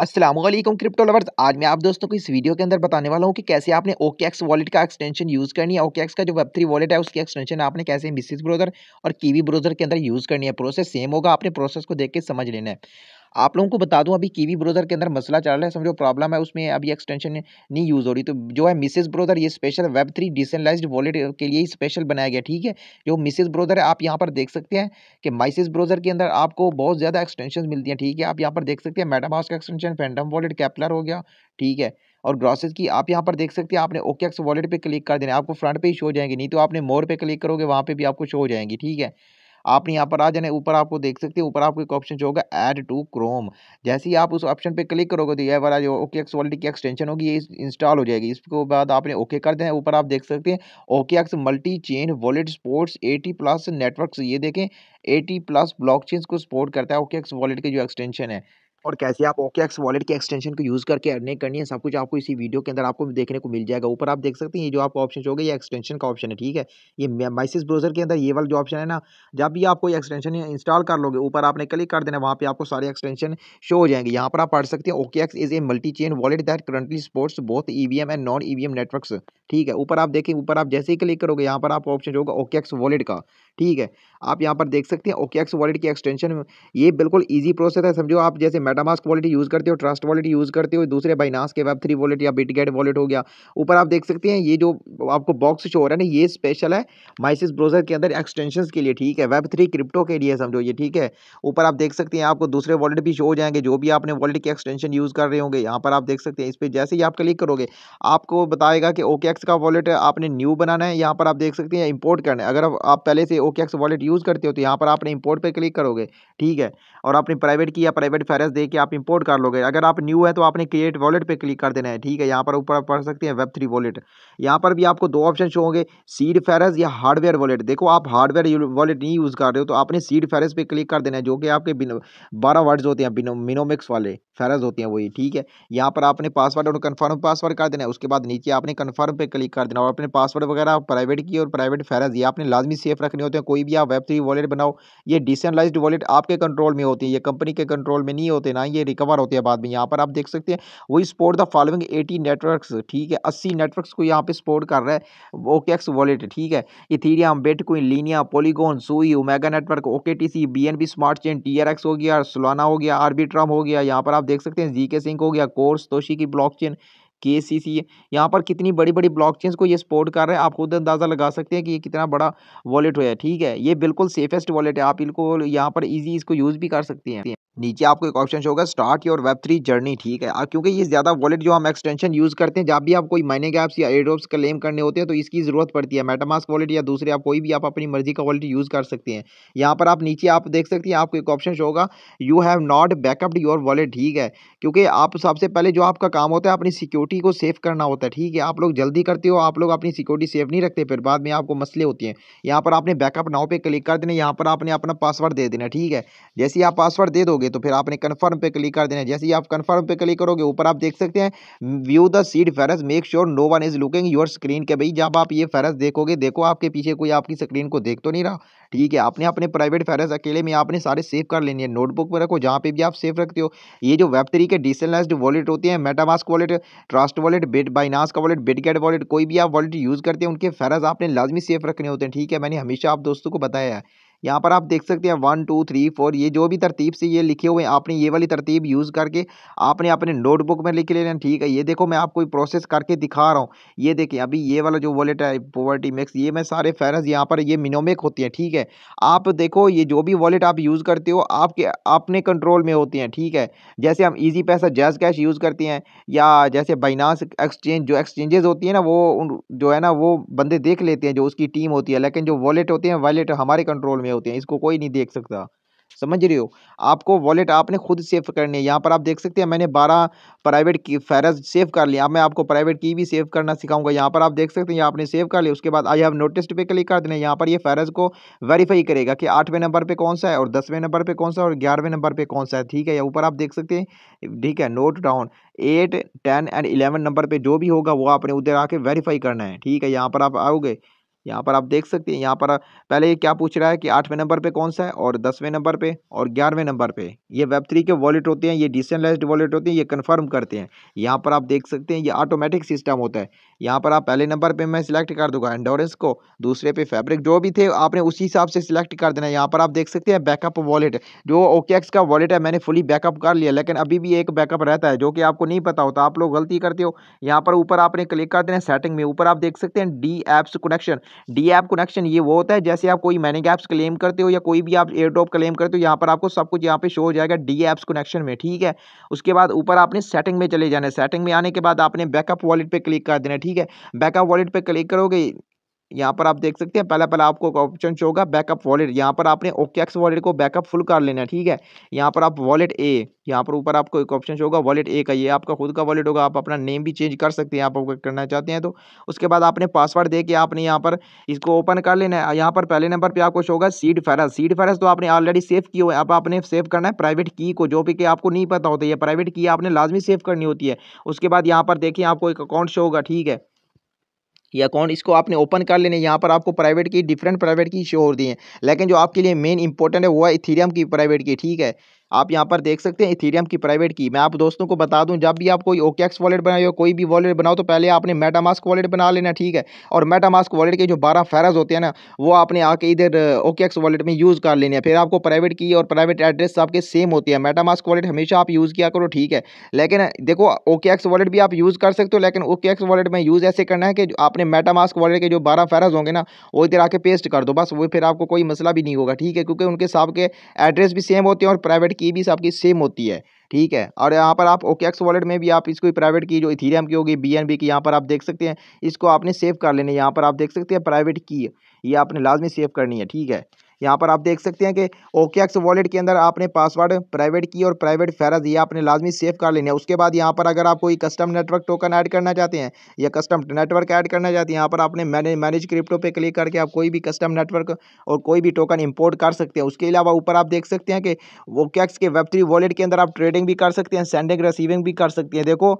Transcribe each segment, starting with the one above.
अस्सलाम वालेकुम crypto lovers आज मैं आप दोस्तों को इस वीडियो के अंदर बताने वाला हूँ कि कैसे आपने ओके एक्स वॉलेट का एक्सटेंशन यूज़ करनी है ओके एक्स का जो वेब थ्री वॉलेट है उसकी एक्सटेंशन आपने कैसे मिसिस ब्राउज़र और कीवी ब्राउज़र के अंदर यूज़ करनी है प्रोसेस सेम होगा आपने प्रोसेस को देख के समझ लेना है आप लोगों को बता दूं अभी कीवी ब्रोजर के अंदर मसला चल रहा है समझो प्रॉब्लम है उसमें अभी एक्सटेंशन नहीं यूज़ हो रही तो जो है मिसेज़ ब्रोदर ये special web three decentralise wallet के लिए ही स्पेशल बनाया गया ठीक है जो मिसेज़ ब्रोदर है आप यहाँ पर देख सकते हैं कि माइसिस ब्रोजर के अंदर आपको बहुत ज़्यादा एक्सटेंशन मिलती हैं ठीक है आप यहाँ पर देख सकते हैं मैडम हाउस का एक्सटेंशन फैंडम वॉलेट कैपलर हो गया ठीक है और ग्रॉसेज की आप यहाँ पर देख सकते हैं आपने ओके एक्स वॉलेट पर क्लिक कर देना आपको फ्रंट पर ही शो हो जाएंगे नहीं तो आपने मोर पर क्लिक करोगे वहाँ पर भी आपको शो हो जाएंगी ठीक है आपने यहाँ पर आ जाने ऊपर आपको देख सकते हैं ऊपर आपको एक ऑप्शन जो होगा ऐड टू क्रोम जैसे ही आप उस ऑप्शन पर क्लिक करोगे तो यह वाला जो ओके एक्स वाली की एक्सटेंशन होगी ये इंस्टॉल हो जाएगी इसके बाद आपने ओके कर दें ऊपर आप देख सकते हैं OKX multi chain wallet supports eighty plus network ये देखें एटी प्लस ब्लॉक को सपोर्ट करता है ओके एक्स वॉलेट की जो एक्सटेंशन है और कैसे आप ओके एक्स वॉलेट के एक्सटेंशन को यूज़ करके अर्निंग करनी है सब कुछ आपको इसी वीडियो के अंदर आपको देखने को मिल जाएगा ऊपर आप देख सकते हैं ये जो आप ऑप्शन होगा ये एक्सटेंशन का ऑप्शन है ठीक है ये माइसिस ब्राउजर के अंदर ये वाला जो ऑप्शन है ना जब भी आप कोई एक्सटेंशन इंस्टॉल कर लोगे ऊपर आपने क्लिक कर देना वहाँ पर आपको सारे एक्सटेंशन शो हो जाएंगे यहाँ पर आप पढ़ सकते हैं OKX is a multi chain wallet that currently supports both E and non E networks ठीक है ऊपर आप देखें ऊपर आप जैसे ही क्लिक करोगे यहाँ पर आप ऑप्शन होगा ओके एक्स वॉलेट का ठीक है आप यहाँ पर देख सकते हैं ओके एक्स वॉलेट की एक्सटेंशन ये बिल्कुल ईजी प्रोसेस है समझो आप जैसे मेटामास्क वॉलेट यूज़ करते हो ट्रस्ट वॉलेट यूज़ करते हो दूसरे बाइनास के वेब थ्री वॉलेट या बिटगेट वॉलेट हो गया ऊपर आप देख सकते हैं ये जो आपको बॉक्स शो हो रहा है ना ये स्पेशल है माइसिस ब्रोजर के अंदर एक्सटेंशन के लिए ठीक है वेब थ्री क्रिप्टो के लिए समझो ये ठीक है ऊपर आप देख सकते हैं आपको दूसरे वॉलेट भी शो हो जाएंगे जो भी आपने वॉलेट के एक्सटेंशन यूज़ कर रहे होंगे यहाँ पर आप देख सकते हैं इस पर जैसे ही आप क्लिक करोगे आपको बताएगा कि ओके का वॉलेट आपने न्यू बनाना है यहाँ पर आप देख सकते हैं इंपोर्ट करना है अगर आप पहले से ओके वॉलेट यूज़ करते हो तो यहाँ पर आपने इंपोर्ट पर क्लिक करोगे ठीक है और अपनी प्राइवेट की या प्राइवेट फेरस दे हैं कि आप इंपोर्ट कर लोगे अगर आप न्यू है तो आपने क्रिएट वॉलेट पे क्लिक कर देना है ठीक है यहाँ पर ऊपर पढ़ सकते हैं वेब थ्री वॉलेट यहाँ पर भी आपको दो ऑप्शन शो होंगे सीड फेरस या हार्डवेयर वॉलेट देखो आप हार्डवेयर वॉलेट नहीं यूज़ कर रहे हो तो आपने सीड फेरस पे क्लिक कर देना है जो कि आपके बारह वर्ड्स होते हैं मिनोमिक्स वाले फेरस होते हैं वही ठीक है यहाँ पर आपने पासवर्ड और कन्फर्म पासवर्ड कर देना है उसके बाद नीचे आपने कन्फर्म पर क्लिक कर देना और अपने पासवर्ड वगैरह प्राइवेट की और प्राइवेट फेरस ये आपने लाजमी सेफ रखने होते हैं कोई भी आप वेब थ्री वॉलेट बनाओ ये डिसेंट्रलाइज्ड वॉलेट आपके कंट्रोल में होती है ये कंपनी के कंट्रोल में नहीं होते होते ना ये रिकवर होते हैं बाद में यहाँ पर आप देख सकते हैं वही support the following eighty networks ठीक है अस्सी नेटवर्क्स को यहाँ पे स्पोर्ट कर रहा है ओकेक्स वॉलेट ठीक है Ethereum Bitcoin Linea Polygon Sui Omega network OK T C B N B smart chain T R X हो गया सुलाना हो गया आर्बिट्रम हो गया यहाँ पर आप देख सकते हैं जी के सिंह हो गया कोर्स तोशी की ब्लॉक चेन के सी सी यहाँ पर कितनी बड़ी बड़ी ब्लॉक चेन्स को ये सपोर्ट कर रहे हैं आप खुद अंदाज़ा लगा सकते हैं कि ये कितना बड़ा वॉलेट हो ठीक है ये बिल्कुल सेफेस्ट वॉलेट है आप इनको यहाँ पर ईजी इसको यूज़ भी कर सकते हैं नीचे आपको एक ऑप्शन होगा start your web three journey ठीक है क्योंकि ये ज़्यादा वॉलेट जो हम एक्सटेंशन यूज़ करते हैं जब भी आप कोई माइनिंग ऐप्स या एयरड्रॉप्स क्लेम करने होते हैं तो इसकी ज़रूरत पड़ती है मेटामास्क वॉलेट या दूसरे आप कोई भी आप अपनी मर्जी का वॉलेट यूज़ कर सकते हैं यहाँ पर आप नीचे आप देख सकते हैं आपको एक ऑप्शन होगा you have not backup your wallet ठीक है क्योंकि आप सबसे पहले जो आपका काम होता है अपनी सिक्योरिटी को सेफ करना होता है ठीक है आप लोग जल्दी करते हो आप लोग अपनी सिक्योरिटी सेफ नहीं रखते फिर बाद में आपको मसले होते हैं यहाँ पर आपने बैकअप नाव पर क्लिक कर देना यहाँ पर आपने अपना पासवर्ड दे देना ठीक है जैसे आप पासवर्ड दे दोगे तो फिर आपने कन्फर्म पे क्लिक कर देना है जैसे ही आप कन्फर्म पे क्लिक करोगे ऊपर आप देख सकते हैं view the seed phrase make sure no one is looking your screen के भाई जब आप ये फेरस देखोगे देखो आपके पीछे कोई आपकी स्क्रीन को देख तो नहीं रहा ठीक है आपने अपने प्राइवेट फेरस अकेले में आपने सारे सेव कर लेने हैं नोटबुक में रखो जहाँ पे भी आप सेव रखते हो ये जो वेब थ्री के डिसलाइज वॉलेट होते हैं मेटामास्क वॉलेट ट्रस्ट वॉलेट बेट बाइनास का वॉलेट बेटगेट वॉलेट कोई भी आप वॉलेट यूज़ करते हैं उनके फेरस आपने लाजमी सेफ रखने होते हैं ठीक है मैंने हमेशा आप दोस्तों को बताया है यहाँ पर आप देख सकते हैं वन टू थ्री फोर ये जो भी तरतीब से ये लिखे हुए हैं आपने ये वाली तरतीब यूज़ करके आपने अपने नोटबुक में लिख लेना ठीक है ये देखो मैं आपको प्रोसेस करके दिखा रहा हूँ ये देखिए अभी ये वाला जो वॉलेट है पोवर्टी मैक्स ये मैं सारे फेरस यहाँ पर ये मिनोमिक होती हैं ठीक है आप देखो ये जो भी वॉलेट आप यूज़ करते हो आपके अपने कंट्रोल में होती हैं ठीक है जैसे हम ईजी पैसा जैज कैश यूज़ करते हैं या जैसे बाइनास एक्सचेंज जो एक्सचेंजेस होती है ना वो उन जो है ना वो बंदे देख लेते हैं जो उसकी टीम होती है लेकिन जो वॉलेट होते हैं वॉलेट हमारे कंट्रोल में में होते हैं इसको कोई नहीं देख सकता समझ रहे हो आपको वॉलेट आपने खुद सेव करनी है यहाँ पर आप देख सकते हैं मैंने बारह प्राइवेट की फहरस्त सेव कर लिया अब मैं आपको प्राइवेट की भी सेव करना सिखाऊंगा यहाँ पर आप देख सकते हैं यहाँ आपने सेव कर लिया उसके बाद आई हैव नोटिस पे क्लिक कर देना यहाँ पर ये फहरस्त को वेरीफाई करेगा कि आठवें नंबर पर कौन सा है और दसवें नंबर पर कौन सा और ग्यारहवें नंबर पर कौन सा है ठीक है या ऊपर आप देख सकते हैं ठीक है note down eight ten and eleven number पर जो भी होगा वो आपने उधर आके वेरीफाई करना है ठीक है यहाँ पर आप आओगे यहाँ पर आप देख सकते हैं यहाँ पर पहले ये क्या पूछ रहा है कि आठवें नंबर पे कौन सा है और दसवें नंबर पे और ग्यारहवें नंबर पे ये वेब थ्री के वॉलेट होते हैं ये डिसेंटलाइज्ड वॉलेट होते हैं ये कंफर्म करते हैं यहाँ पर आप देख सकते हैं ये ऑटोमेटिक सिस्टम होता है यहाँ पर आप पहले नंबर पर मैं सिलेक्ट कर दूंगा एंडोरेंस को दूसरे पे फैब्रिक जो भी थे आपने उसी हिसाब से सिलेक्ट कर देना है यहाँ पर आप देख सकते हैं बैकअप वॉलेट जो ओके का वॉलेट है मैंने फुली बैकअप कर लिया लेकिन अभी भी एक बैकअप रहता है जो कि आपको नहीं पता होता आप लोग गलती करते हो यहाँ पर ऊपर आपने क्लिक कर देना सेटिंग में ऊपर आप देख सकते हैं D apps connection D app connection ये वो होता है जैसे आप कोई मैनिंग ऐप्स क्लेम करते हो या कोई भी आप एयर ड्रॉप क्लेम करते हो यहाँ पर आपको सब कुछ यहाँ पे शो हो जाएगा डी ऐप्स कनेक्शन में ठीक है उसके बाद ऊपर आपने सेटिंग में चले जाना है सेटिंग में आने के बाद आपने बैकअप वॉलेट पर क्लिक कर देना ठीक है बैकअप वॉलेट पर क्लिक करोगे यहाँ पर आप देख सकते हैं पहला पहला आपको ऑप्शन शो होगा बैकअप वॉलेट यहाँ पर आपने ओकेक्स वॉलेट को बैकअप फुल कर लेना है ठीक है यहाँ पर आप वॉलेट ए यहाँ पर ऊपर आपको एक ऑप्शन शो होगा वॉलेट ए का ये आपका खुद का वॉलेट होगा आप अपना नेम भी चेंज कर सकते हैं आप करना चाहते हैं तो उसके बाद आपने पासवर्ड दे के आपने यहाँ पर इसको ओपन कर लेना है यहाँ पर पहले नंबर पर आपको शो होगा सीड फेरस सीड फेरस तो आपने ऑलरेडी सेव की हुआ है अब आपने सेव करना है प्राइवेट की को जो भी कि आपको नहीं पता होता है प्राइवेट की आपने लाजमी सेव करनी होती है उसके बाद यहाँ पर देखिए आपको एक अकाउंट शो होगा ठीक है ये अकाउंट इसको आपने ओपन कर लेने यहाँ पर आपको प्राइवेट की डिफरेंट प्राइवेट की शो हो रही है लेकिन जो आपके लिए मेन इंपॉर्टेंट है वो है इथेरियम की प्राइवेट की ठीक है आप यहाँ पर देख सकते हैं इथीरियम की प्राइवेट की मैं आप दोस्तों को बता दूँ जब भी आप कोई ओकेक्स वॉलेट बनाए या कोई भी वॉलेट बनाओ तो पहले आपने मेटामास्क वॉलेट बना लेना ठीक है और मेटामास्क वॉलेट के जो बारह फेरज होते हैं ना वो आपने आके इधर ओकेक्स वॉलेट में यूज़ कर लेने फिर आपको प्राइवेट की और प्राइवेट एड्रेस आपके सेम होती है मेटामास्क वॉलेट हमेशा आप यूज़ किया करो ठीक है लेकिन देखो ओकेक्स वॉलेट भी आप यूज़ कर सकते हो लेकिन ओकेक्स वॉलेट में यूज़ ऐसे करना है कि आपने मेटामास्क वॉलेट के जो बारह फेरज होंगे ना वो इधर आके पेस्ट कर दो बस वो फिर आपको कोई मसला भी नहीं होगा ठीक है क्योंकि उनके सबके एड्रेस भी सेम होते हैं और प्राइवेट की भी आपकी सेम होती है ठीक है और यहाँ पर आप ओके एक्स वॉलेट में भी आप इसको प्राइवेट की जो इथीरियम की होगी बी की यहाँ पर आप देख सकते हैं इसको आपने सेव कर लेनी है यहाँ पर आप देख सकते हैं प्राइवेट की ये आपने लाजमी सेव करनी है ठीक है यहाँ पर आप देख सकते हैं कि ओके वॉलेट के अंदर आपने पासवर्ड प्राइवेट की और प्राइवेट फैरज ये आपने लाजमी सेव कर लेने उसके बाद यहाँ पर अगर आप कोई कस्टम नेटवर्क टोकन ऐड करना चाहते हैं या कस्टम नेटवर्क ऐड करना चाहते हैं यहाँ पर आपने मैनेज मैनेज क्रिप्टो पर क्लिक करके आप कोई भी कस्टम नेटवर्क और कोई भी टोकन इम्पोर्ट कर सकते हैं उसके अलावा ऊपर आप देख सकते हैं कि वो के वेब थ्री वॉलेट के अंदर आप ट्रेडिंग भी कर सकते हैं सेंडिंग रिसीविंग भी कर सकते हैं देखो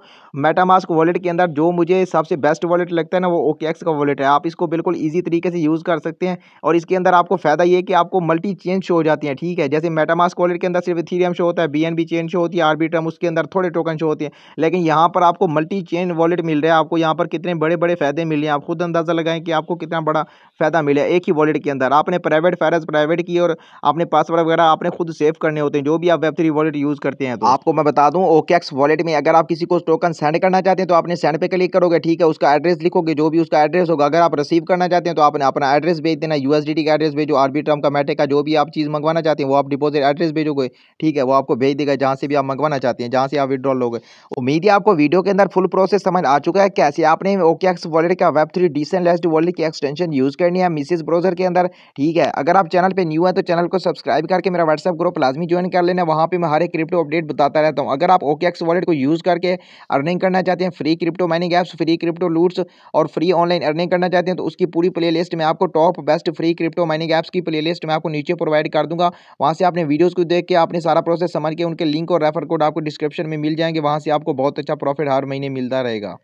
मेटामास्क वॉलेट के अंदर जो मुझे सबसे बेस्ट वॉलेट लगता है ना वो ओके का वॉलेट है आप इसको बिल्कुल ईजी तरीके से यूज़ कर सकते हैं और इसके अंदर आपको फ़ायदा ये कि कि आपको मल्टी चेन शो हो जाती है ठीक है जैसे मेटामास वॉलेट के अंदर सिर्फ थीरियम शो होता है बी चेन शो होती है आर्बिट्रम उसके अंदर थोड़े टोकन शो होते हैं लेकिन यहाँ पर आपको मल्टी चेन वॉलेट मिल रहा है आपको यहाँ पर कितने बड़े बड़े फायदे मिले हैं आप खुद अंदाज़ा लगाएं कि आपको कितना बड़ा फायदा मिला एक ही वॉलेट के अंदर आपने प्राइवेट फाइनेंस प्राइवेट की और अपने पासवर्ड वगैरह आपने खुद सेव करने होते हैं जो भी आप वेब थ्री वॉलेट यूज़ करते हैं तो आपको मैं बता दूँ ओकेक्स वॉलेट में अगर आप किसी को टोकन सेंड करना चाहते हैं तो आपने सेंड पे क्लिक करोगे ठीक है उसका एड्रेस लिखोगे जो भी उसका एड्रेस होगा अगर आप रिसीव करना चाहते हैं तो आपने अपना एड्रेस भेज देना यूएसडीटी का एड्रेस भेजो आरबी का मैटे का जो भी आप चीज़ मंगवाना चाहते हैं वो आप डिपोजिट एड्रेस भेजोगे ठीक है वो आपको भेज देगा जहाँ से भी आप मंगवाना चाहते हैं जहाँ से आप विड्रॉल लोगे उम्मीद है आपको वीडियो के अंदर फुल प्रोसेस समझ आ चुका है कैसे आपने ओके एक्स वॉलेट का वेब थ्री डिसेंट वॉलेट की एक्सटेंशन यूज़ करनी है मिसिस ब्रोजर के अंदर ठीक है अगर आप चैनल पर न्यू है तो चैनल को सब्सक्राइब करके मेरा व्हाट्सअप ग्रुप लाजमी ज्वाइन कर लेना वहाँ पर मैं हर एक क्रिप्टो अपडेट बताता रहता हूँ अगर आप ओके एक्स वॉलेट को यूज़ करके अर्निंग करना चाहते हैं free crypto mining apps free crypto loots और फ्री ऑनलाइन अर्निंग करना चाहते हैं तो उसकी पूरी प्ले लिस्ट में आपको top best free crypto mining apps की प्ले लिस्ट मैं आपको नीचे प्रोवाइड कर दूंगा वहाँ से आपने वीडियोज़ को देख के आपने सारा प्रोसेस समझ के उनके लिंक और रेफर कोड आपको डिस्क्रिप्शन में मिल जाएंगे वहाँ से आपको बहुत अच्छा प्रॉफिट हर महीने मिलता रहेगा